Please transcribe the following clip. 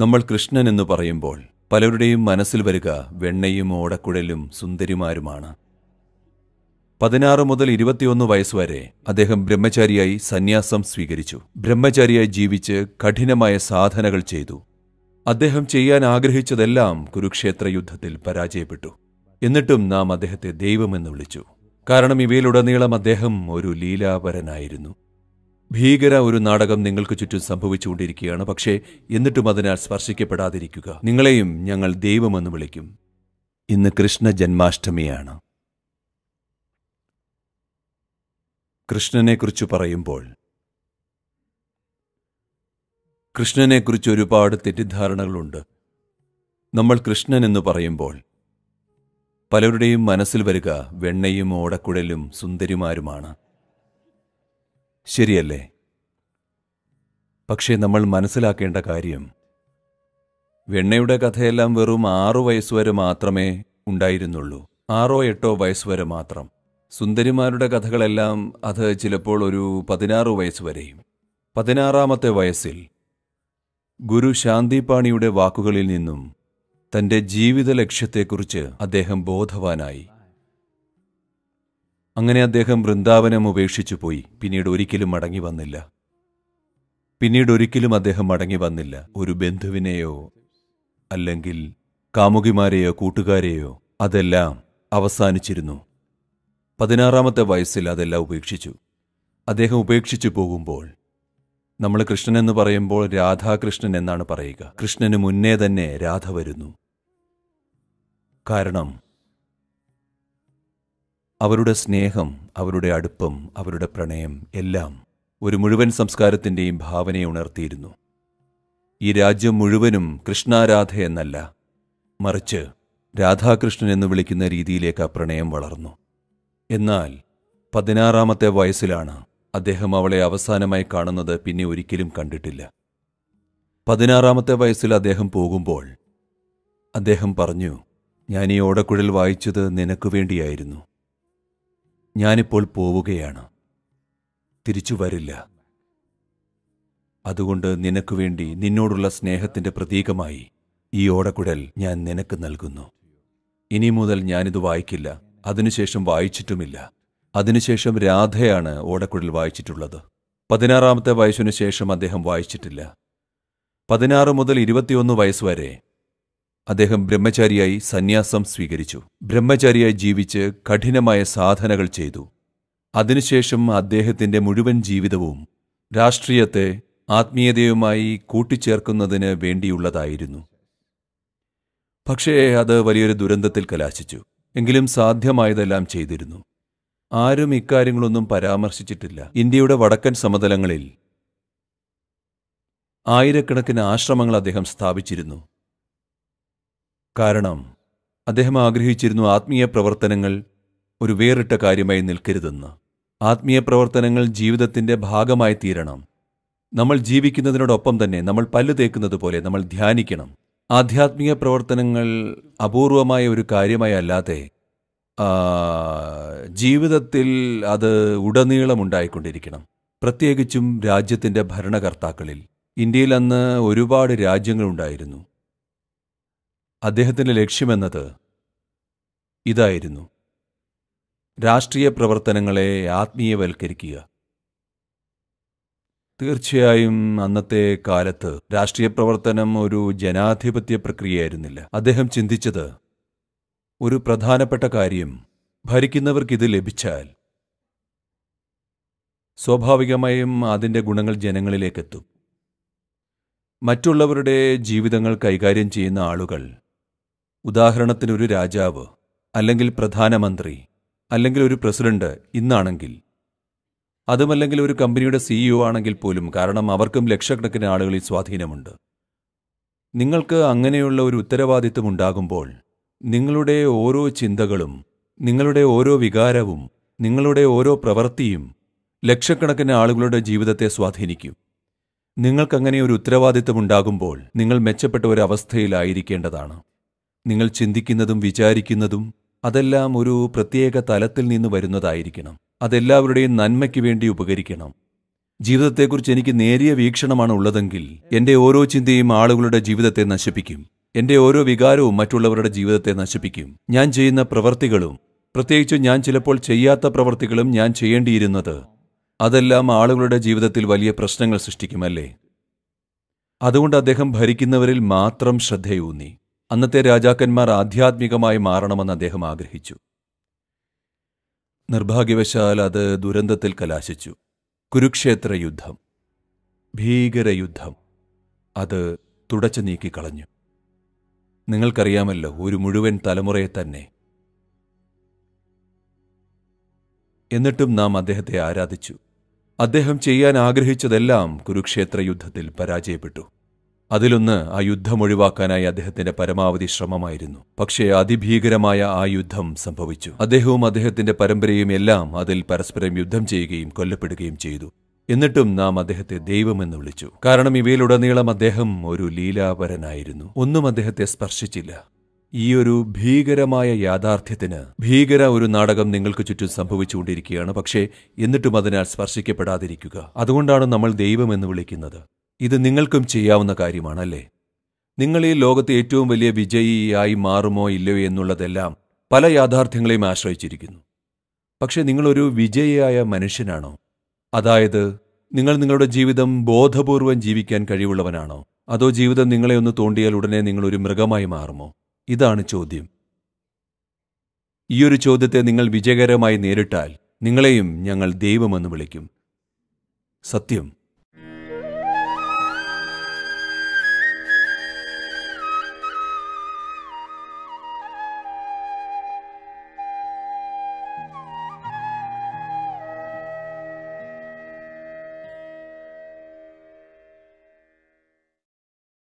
നമ്മൾ കൃഷ്ണൻ എന്ന് പറയുമ്പോൾ പലരുടെയും മനസ്സിൽ വരിക വെണ്ണയും ഓടക്കുഴലും സുന്ദരിമാരുമാണ് പതിനാറ് മുതൽ ഇരുപത്തിയൊന്ന് വയസ്സുവരെ അദ്ദേഹം ബ്രഹ്മചാരിയായി സന്യാസം സ്വീകരിച്ചു ബ്രഹ്മചാരിയായി ജീവിച്ച് കഠിനമായ സാധനകൾ ചെയ്തു അദ്ദേഹം ചെയ്യാൻ ആഗ്രഹിച്ചതെല്ലാം കുരുക്ഷേത്ര യുദ്ധത്തിൽ പരാജയപ്പെട്ടു എന്നിട്ടും നാം അദ്ദേഹത്തെ ദൈവമെന്ന് വിളിച്ചു കാരണം ഇവയിലുടനീളം അദ്ദേഹം ഒരു ലീലാപരനായിരുന്നു ഭീകര ഒരു നാടകം നിങ്ങൾക്ക് ചുറ്റും സംഭവിച്ചുകൊണ്ടിരിക്കുകയാണ് പക്ഷേ എന്നിട്ടും അതിനാൽ സ്പർശിക്കപ്പെടാതിരിക്കുക നിങ്ങളെയും ഞങ്ങൾ ദൈവമെന്ന് വിളിക്കും ഇന്ന് കൃഷ്ണ ജന്മാഷ്ടമിയാണ് കൃഷ്ണനെക്കുറിച്ച് പറയുമ്പോൾ കൃഷ്ണനെക്കുറിച്ച് ഒരുപാട് തെറ്റിദ്ധാരണകളുണ്ട് നമ്മൾ കൃഷ്ണൻ എന്ന് പറയുമ്പോൾ പലരുടെയും മനസ്സിൽ വരിക വെണ്ണയും ഓടക്കുഴലും സുന്ദരിമാരുമാണ് ശരിയല്ലേ പക്ഷേ നമ്മൾ മനസ്സിലാക്കേണ്ട കാര്യം വെണ്ണയുടെ കഥയെല്ലാം വെറും ആറു വയസ്സുവരെ മാത്രമേ ഉണ്ടായിരുന്നുള്ളൂ ആറോ എട്ടോ വയസ്സുവരെ മാത്രം സുന്ദരിമാരുടെ കഥകളെല്ലാം അത് ചിലപ്പോൾ ഒരു പതിനാറ് വയസ്സുവരെയും പതിനാറാമത്തെ വയസ്സിൽ ഗുരു ശാന്തിപാണിയുടെ വാക്കുകളിൽ നിന്നും തൻ്റെ ജീവിത ലക്ഷ്യത്തെക്കുറിച്ച് അദ്ദേഹം ബോധവാനായി അങ്ങനെ അദ്ദേഹം വൃന്ദാവനം ഉപേക്ഷിച്ചു പോയി പിന്നീട് ഒരിക്കലും മടങ്ങി വന്നില്ല പിന്നീട് ഒരിക്കലും അദ്ദേഹം മടങ്ങി വന്നില്ല ഒരു ബന്ധുവിനെയോ അല്ലെങ്കിൽ കാമുകിമാരെയോ കൂട്ടുകാരെയോ അതെല്ലാം അവസാനിച്ചിരുന്നു പതിനാറാമത്തെ വയസ്സിൽ അതെല്ലാം ഉപേക്ഷിച്ചു അദ്ദേഹം ഉപേക്ഷിച്ചു പോകുമ്പോൾ നമ്മൾ കൃഷ്ണൻ എന്ന് പറയുമ്പോൾ രാധാകൃഷ്ണൻ എന്നാണ് പറയുക കൃഷ്ണന് മുന്നേ തന്നെ രാധ വരുന്നു കാരണം അവരുടെ സ്നേഹം അവരുടെ അടുപ്പം അവരുടെ പ്രണയം എല്ലാം ഒരു മുഴുവൻ സംസ്കാരത്തിൻ്റെയും ഭാവനയെ ഉണർത്തിയിരുന്നു ഈ രാജ്യം മുഴുവനും കൃഷ്ണാരാധ എന്നല്ല മറിച്ച് രാധാകൃഷ്ണൻ എന്ന് വിളിക്കുന്ന രീതിയിലേക്ക് ആ പ്രണയം വളർന്നു എന്നാൽ പതിനാറാമത്തെ വയസ്സിലാണ് അദ്ദേഹം അവളെ അവസാനമായി കാണുന്നത് പിന്നെ ഒരിക്കലും കണ്ടിട്ടില്ല പതിനാറാമത്തെ വയസ്സിൽ അദ്ദേഹം പോകുമ്പോൾ അദ്ദേഹം പറഞ്ഞു ഞാൻ ഈ ഓടക്കുഴൽ വായിച്ചത് നിനക്കു വേണ്ടിയായിരുന്നു ഞാനിപ്പോൾ പോവുകയാണ് തിരിച്ചു വരില്ല അതുകൊണ്ട് നിനക്കു വേണ്ടി നിന്നോടുള്ള സ്നേഹത്തിന്റെ പ്രതീകമായി ഈ ഓടക്കുഴൽ ഞാൻ നിനക്ക് നൽകുന്നു ഇനി മുതൽ ഞാനിത് വായിക്കില്ല അതിനുശേഷം വായിച്ചിട്ടുമില്ല അതിനുശേഷം രാധയാണ് ഓടക്കുഴൽ വായിച്ചിട്ടുള്ളത് പതിനാറാമത്തെ വയസ്സിനു ശേഷം അദ്ദേഹം വായിച്ചിട്ടില്ല പതിനാറ് മുതൽ ഇരുപത്തിയൊന്ന് വയസ്സ് വരെ അദ്ദേഹം ബ്രഹ്മചാരിയായി സന്യാസം സ്വീകരിച്ചു ബ്രഹ്മചാരിയായി ജീവിച്ച് കഠിനമായ സാധനകൾ ചെയ്തു അതിനുശേഷം അദ്ദേഹത്തിന്റെ മുഴുവൻ ജീവിതവും രാഷ്ട്രീയത്തെ ആത്മീയതയുമായി കൂട്ടിച്ചേർക്കുന്നതിന് വേണ്ടിയുള്ളതായിരുന്നു പക്ഷേ അത് വലിയൊരു ദുരന്തത്തിൽ കലാശിച്ചു എങ്കിലും സാധ്യമായതെല്ലാം ചെയ്തിരുന്നു ആരും ഇക്കാര്യങ്ങളൊന്നും പരാമർശിച്ചിട്ടില്ല ഇന്ത്യയുടെ വടക്കൻ സമതലങ്ങളിൽ ആയിരക്കണക്കിന് ആശ്രമങ്ങൾ അദ്ദേഹം സ്ഥാപിച്ചിരുന്നു കാരണം അദ്ദേഹം ആഗ്രഹിച്ചിരുന്നു ആത്മീയ പ്രവർത്തനങ്ങൾ ഒരു വേറിട്ട കാര്യമായി നിൽക്കരുതെന്ന് ആത്മീയ പ്രവർത്തനങ്ങൾ ജീവിതത്തിൻ്റെ ഭാഗമായി തീരണം നമ്മൾ ജീവിക്കുന്നതിനോടൊപ്പം തന്നെ നമ്മൾ പല്ലു തേക്കുന്നത് പോലെ നമ്മൾ ധ്യാനിക്കണം ആധ്യാത്മിക പ്രവർത്തനങ്ങൾ അപൂർവമായ ഒരു കാര്യമായി അല്ലാതെ ജീവിതത്തിൽ അത് ഉടനീളം ഉണ്ടായിക്കൊണ്ടിരിക്കണം പ്രത്യേകിച്ചും രാജ്യത്തിൻ്റെ ഭരണകർത്താക്കളിൽ ഇന്ത്യയിൽ അന്ന് ഒരുപാട് രാജ്യങ്ങളുണ്ടായിരുന്നു അദ്ദേഹത്തിൻ്റെ ലക്ഷ്യമെന്നത് ഇതായിരുന്നു രാഷ്ട്രീയ പ്രവർത്തനങ്ങളെ ആത്മീയവൽക്കരിക്കുക തീർച്ചയായും അന്നത്തെ കാലത്ത് രാഷ്ട്രീയ പ്രവർത്തനം ഒരു ജനാധിപത്യ പ്രക്രിയയായിരുന്നില്ല അദ്ദേഹം ചിന്തിച്ചത് ഒരു പ്രധാനപ്പെട്ട കാര്യം ഭരിക്കുന്നവർക്കിത് ലഭിച്ചാൽ സ്വാഭാവികമായും അതിൻ്റെ ഗുണങ്ങൾ ജനങ്ങളിലേക്കെത്തും മറ്റുള്ളവരുടെ ജീവിതങ്ങൾ കൈകാര്യം ചെയ്യുന്ന ആളുകൾ ഉദാഹരണത്തിന് ഒരു രാജാവ് അല്ലെങ്കിൽ പ്രധാനമന്ത്രി അല്ലെങ്കിൽ ഒരു പ്രസിഡന്റ് ഇന്നാണെങ്കിൽ അതുമല്ലെങ്കിൽ ഒരു കമ്പനിയുടെ സിഇഒ e ആണെങ്കിൽ പോലും കാരണം അവർക്കും ലക്ഷക്കണക്കിന് ആളുകളിൽ സ്വാധീനമുണ്ട് നിങ്ങൾക്ക് അങ്ങനെയുള്ള ഒരു ഉത്തരവാദിത്വം ഉണ്ടാകുമ്പോൾ നിങ്ങളുടെ ഓരോ ചിന്തകളും നിങ്ങളുടെ ഓരോ വികാരവും നിങ്ങളുടെ ഓരോ പ്രവൃത്തിയും ലക്ഷക്കണക്കിന് ആളുകളുടെ ജീവിതത്തെ സ്വാധീനിക്കും നിങ്ങൾക്കങ്ങനെ ഒരു ഉത്തരവാദിത്വം ഉണ്ടാകുമ്പോൾ നിങ്ങൾ മെച്ചപ്പെട്ട ഒരു അവസ്ഥയിലായിരിക്കേണ്ടതാണ് നിങ്ങൾ ചിന്തിക്കുന്നതും വിചാരിക്കുന്നതും അതെല്ലാം ഒരു പ്രത്യേക തലത്തിൽ നിന്ന് വരുന്നതായിരിക്കണം അതെല്ലാവരുടെയും നന്മയ്ക്ക് വേണ്ടി ഉപകരിക്കണം ജീവിതത്തെക്കുറിച്ച് എനിക്ക് നേരിയ വീക്ഷണമാണ് ഉള്ളതെങ്കിൽ എൻ്റെ ഓരോ ചിന്തയും ആളുകളുടെ ജീവിതത്തെ നശിപ്പിക്കും എൻ്റെ ഓരോ വികാരവും മറ്റുള്ളവരുടെ ജീവിതത്തെ നശിപ്പിക്കും ഞാൻ ചെയ്യുന്ന പ്രവർത്തികളും പ്രത്യേകിച്ച് ഞാൻ ചിലപ്പോൾ ചെയ്യാത്ത പ്രവർത്തികളും ഞാൻ ചെയ്യേണ്ടിയിരുന്നത് അതെല്ലാം ആളുകളുടെ ജീവിതത്തിൽ വലിയ പ്രശ്നങ്ങൾ സൃഷ്ടിക്കുമല്ലേ അതുകൊണ്ട് അദ്ദേഹം ഭരിക്കുന്നവരിൽ മാത്രം ശ്രദ്ധയൂന്നി അന്നത്തെ രാജാക്കന്മാർ ആധ്യാത്മികമായി മാറണമെന്ന് അദ്ദേഹം ആഗ്രഹിച്ചു നിർഭാഗ്യവശാൽ അത് ദുരന്തത്തിൽ കലാശിച്ചു കുരുക്ഷേത്ര യുദ്ധം ഭീകരയുദ്ധം അത് തുടച്ചു നീക്കിക്കളഞ്ഞു നിങ്ങൾക്കറിയാമല്ലോ ഒരു മുഴുവൻ തലമുറയെ തന്നെ എന്നിട്ടും നാം അദ്ദേഹത്തെ ആരാധിച്ചു അദ്ദേഹം ചെയ്യാൻ ആഗ്രഹിച്ചതെല്ലാം കുരുക്ഷേത്ര യുദ്ധത്തിൽ പരാജയപ്പെട്ടു അതിലൊന്ന് ആ യുദ്ധം ഒഴിവാക്കാനായി അദ്ദേഹത്തിന്റെ പരമാവധി ശ്രമമായിരുന്നു പക്ഷേ അതിഭീകരമായ ആ യുദ്ധം സംഭവിച്ചു അദ്ദേഹവും അദ്ദേഹത്തിന്റെ പരമ്പരയും എല്ലാം അതിൽ പരസ്പരം യുദ്ധം ചെയ്യുകയും കൊല്ലപ്പെടുകയും ചെയ്തു എന്നിട്ടും നാം അദ്ദേഹത്തെ ദൈവമെന്ന് വിളിച്ചു കാരണം ഇവയിലുടനീളം അദ്ദേഹം ഒരു ലീലാപരനായിരുന്നു ഒന്നും അദ്ദേഹത്തെ സ്പർശിച്ചില്ല ഈ ഒരു ഭീകരമായ യാഥാർത്ഥ്യത്തിന് ഭീകര ഒരു നാടകം നിങ്ങൾക്ക് ചുറ്റും സംഭവിച്ചുകൊണ്ടിരിക്കുകയാണ് പക്ഷേ എന്നിട്ടും അതിനാൽ സ്പർശിക്കപ്പെടാതിരിക്കുക അതുകൊണ്ടാണ് നമ്മൾ ദൈവമെന്ന് വിളിക്കുന്നത് ഇത് നിങ്ങൾക്കും ചെയ്യാവുന്ന കാര്യമാണല്ലേ നിങ്ങൾ ഈ ലോകത്ത് ഏറ്റവും വലിയ വിജയിയായി മാറുമോ ഇല്ലയോ എന്നുള്ളതെല്ലാം പല യാഥാർത്ഥ്യങ്ങളെയും ആശ്രയിച്ചിരിക്കുന്നു പക്ഷേ നിങ്ങളൊരു വിജയിയായ മനുഷ്യനാണോ അതായത് നിങ്ങൾ നിങ്ങളുടെ ജീവിതം ബോധപൂർവം ജീവിക്കാൻ കഴിവുള്ളവനാണോ അതോ ജീവിതം നിങ്ങളെ ഒന്ന് തോണ്ടിയാൽ ഉടനെ നിങ്ങളൊരു മൃഗമായി മാറുമോ ഇതാണ് ചോദ്യം ഈയൊരു ചോദ്യത്തെ നിങ്ങൾ വിജയകരമായി നേരിട്ടാൽ നിങ്ങളെയും ഞങ്ങൾ ദൈവമെന്ന് വിളിക്കും സത്യം